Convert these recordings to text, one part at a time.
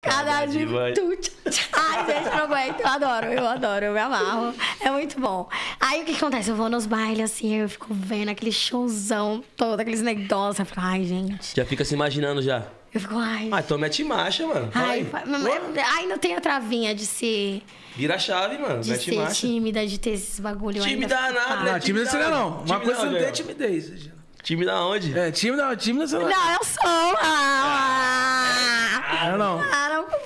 Cada de Ai, gente, não aguento. Eu adoro, eu adoro, eu me amarro. É muito bom. Aí o que acontece? Eu vou nos bailes, assim, eu fico vendo aquele showzão todo, aqueles negócios. Eu fico, ai, gente. Já fica se imaginando já. Eu fico, ai. Ah, então mete marcha, mano. Ai, ai, ainda tem a travinha de ser. Vira a chave, mano. De mete ser marcha. tímida, de ter esses bagulho Tímida nada, né? Não, tímida você não é, não. Uma coisa é não, não tem timidez, Regina. Time da onde? É, time da time da é. Não, eu sou. Ah, ah, ah, não.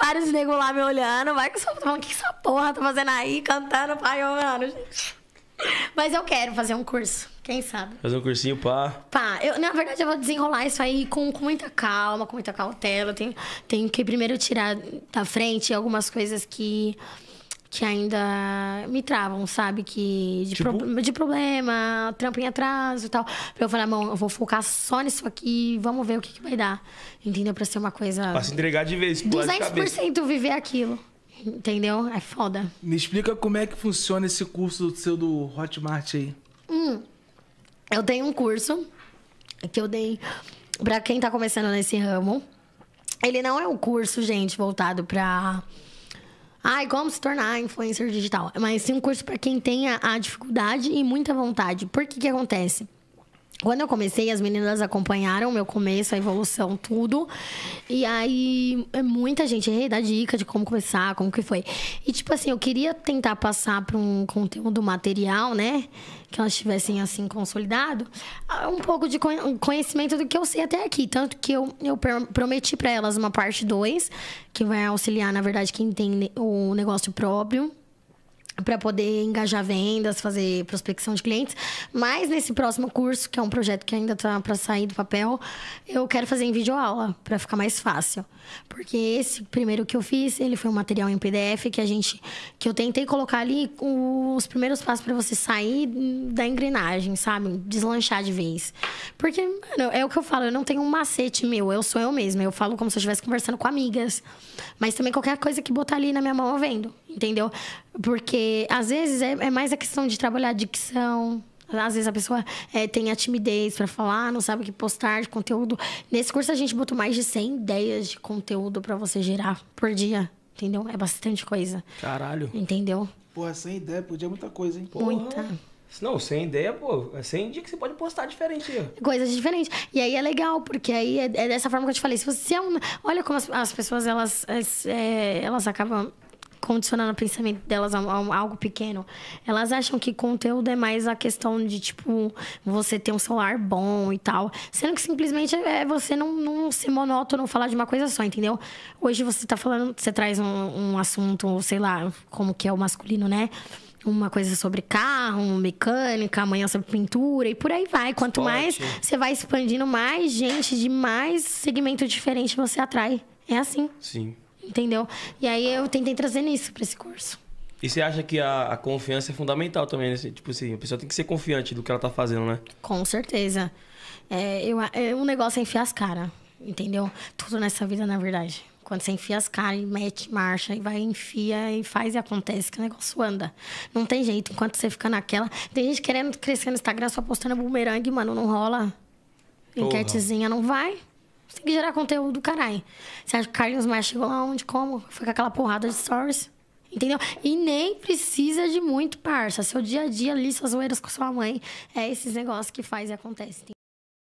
Vários negros lá me olhando, vai que essa, o que essa porra tá fazendo aí, cantando, pai, mano, gente. Mas eu quero fazer um curso, quem sabe? Fazer um cursinho pá. Pá, eu, na verdade eu vou desenrolar isso aí com, com muita calma, com muita cautela. Tenho, tenho que primeiro tirar da frente algumas coisas que que ainda me travam, sabe? Que de, tipo? pro, de problema, trampo em atraso e tal. Pra eu falar, mão, eu vou focar só nisso aqui, vamos ver o que, que vai dar. Entendeu? Pra ser uma coisa. Pra se entregar de vez, 200% de viver aquilo. Entendeu? É foda. Me explica como é que funciona esse curso seu do Hotmart aí. Hum, eu tenho um curso que eu dei pra quem tá começando nesse ramo. Ele não é um curso, gente, voltado pra Ai, como se tornar influencer digital? Mas sim um curso para quem tenha a dificuldade e muita vontade. Por que que acontece? Quando eu comecei, as meninas acompanharam meu começo, a evolução, tudo. E aí, é muita gente hey, dá dica de como começar, como que foi. E, tipo assim, eu queria tentar passar para um conteúdo material, né? Que elas tivessem, assim, consolidado. Ah, um pouco de conhecimento do que eu sei até aqui. Tanto que eu, eu prometi para elas uma parte 2, que vai auxiliar, na verdade, quem tem o negócio próprio para poder engajar vendas, fazer prospecção de clientes. Mas nesse próximo curso, que é um projeto que ainda tá para sair do papel, eu quero fazer em videoaula para ficar mais fácil. Porque esse primeiro que eu fiz, ele foi um material em PDF que a gente que eu tentei colocar ali os primeiros passos para você sair da engrenagem, sabe? Deslanchar de vez. Porque mano, é o que eu falo, eu não tenho um macete meu, eu sou eu mesma. Eu falo como se eu estivesse conversando com amigas. Mas também qualquer coisa que botar ali na minha mão eu vendo, entendeu? Porque às vezes é, é mais a questão de trabalhar a dicção. Às vezes a pessoa é, tem a timidez para falar, não sabe o que postar de conteúdo. Nesse curso a gente botou mais de 100 ideias de conteúdo para você gerar por dia. Entendeu? É bastante coisa. Caralho. Entendeu? Porra, 100 ideias por dia é muita coisa, hein? Porra. Muita. Não, sem ideia, pô, é sem dia que você pode postar diferente. Coisas diferentes. E aí é legal, porque aí é, é dessa forma que eu te falei. Se você é um. Olha como as, as pessoas, elas, é, elas acabam condicionando o pensamento delas a, a, algo pequeno. Elas acham que conteúdo é mais a questão de, tipo, você ter um celular bom e tal. Sendo que simplesmente é você não, não ser monótono, falar de uma coisa só, entendeu? Hoje você tá falando, você traz um, um assunto, sei lá, como que é o masculino, né? uma coisa sobre carro, mecânica, amanhã sobre pintura e por aí vai. Quanto Esporte. mais você vai expandindo, mais gente de mais segmento diferente você atrai. É assim. Sim. Entendeu? E aí eu tentei trazer nisso para esse curso. E você acha que a, a, confiança é fundamental também, né? Tipo assim, a pessoa tem que ser confiante do que ela tá fazendo, né? Com certeza. É, eu, é um negócio é enfiar as caras, entendeu? Tudo nessa vida, na verdade. Quando você enfia as caras e mete marcha e vai, enfia e faz e acontece, que o negócio anda. Não tem jeito, enquanto você fica naquela. Tem gente querendo crescer no Instagram só postando bumerangue, mano, não rola. Enquetezinha não vai. Você tem que gerar conteúdo, caralho. Você acha que o Carlinhos Maia chegou lá onde, como? Foi com aquela porrada de stories. Entendeu? E nem precisa de muito, parça. Seu dia a dia ali, suas zoeiras com sua mãe. É esses negócios que faz e acontece.